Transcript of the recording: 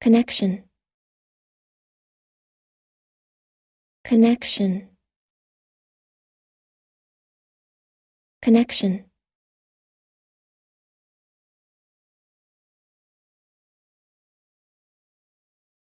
Connection. Connection. Connection.